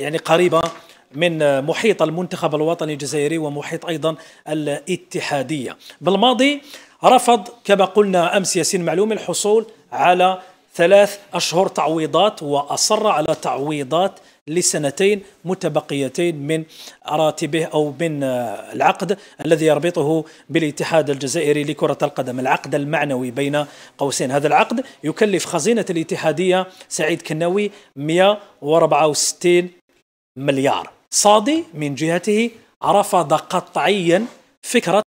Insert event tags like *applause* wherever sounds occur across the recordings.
يعني قريبه من محيط المنتخب الوطني الجزائري ومحيط ايضا الاتحاديه بالماضي رفض كما قلنا امس ياسين معلوم الحصول على ثلاث اشهر تعويضات واصر على تعويضات لسنتين متبقيتين من راتبه او من العقد الذي يربطه بالاتحاد الجزائري لكره القدم، العقد المعنوي بين قوسين، هذا العقد يكلف خزينه الاتحاديه سعيد كناوي 164 مليار صادي من جهته رفض قطعيا فكرة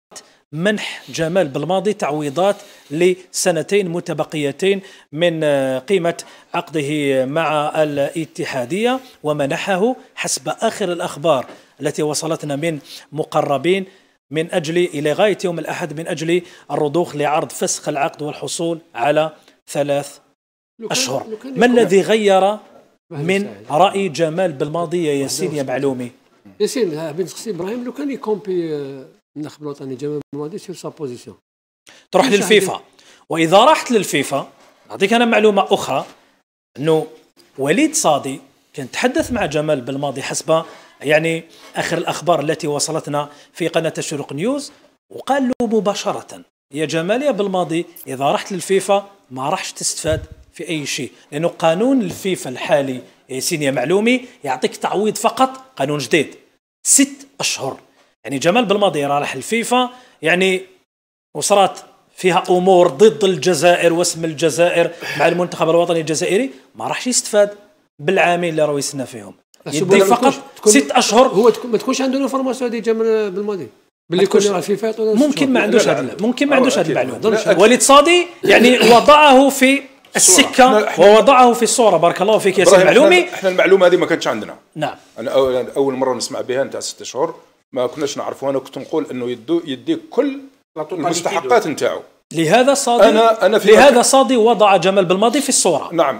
منح جمال بالماضي تعويضات لسنتين متبقيتين من آه، قيمة عقده مع الاتحادية ومنحه حسب آخر الأخبار التي وصلتنا من مقربين من أجل إلى غاية يوم الأحد من أجل الرضوخ لعرض فسخ العقد والحصول على ثلاث أشهر ما الذي غير من راي جمال بالماضي ياسين يا معلومي ياسين بن سقسي ابراهيم لو كان يكومبي آه، الناخب الوطني جمال بالماضي سير سا بوزيسيون تروح للفيفا واذا راحت للفيفا نعطيك انا معلومه اخرى انه وليد صادي كان تحدث مع جمال بالماضي حسب يعني اخر الاخبار التي وصلتنا في قناه الشروق نيوز وقال له مباشره يا جمال يا بالماضي اذا رحت للفيفا ما راحش تستفاد في اي شيء لانه قانون الفيفا الحالي ياسين إيه، يا معلومي يعطيك تعويض فقط قانون جديد ست اشهر يعني جمال بالماضي راح الفيفا يعني وصرات فيها امور ضد الجزائر واسم الجزائر مع المنتخب الوطني الجزائري ما راحش يستفاد بالعامين اللي راهو يستنى فيهم يدي فقط ست اشهر هو ما تكونش عنده فورماسيون هذه جمال بالماضي باللي كل راه في ممكن ما عندوش هذا ممكن ما عندوش هذه المعلومه وليد صادي يعني *coughs* وضعه في السكه ووضعه في الصوره بارك الله فيك يا سيدي المعلومي احنا المعلومه هذه ما كانتش عندنا نعم انا يعني اول مره نسمع بها نتاع ست شهور ما كناش نعرفوها انا كنت نقول انه يدو يديك كل المستحقات نتاعو لهذا صادي انا انا في لهذا صادي وضع جمال بالماضي في الصوره نعم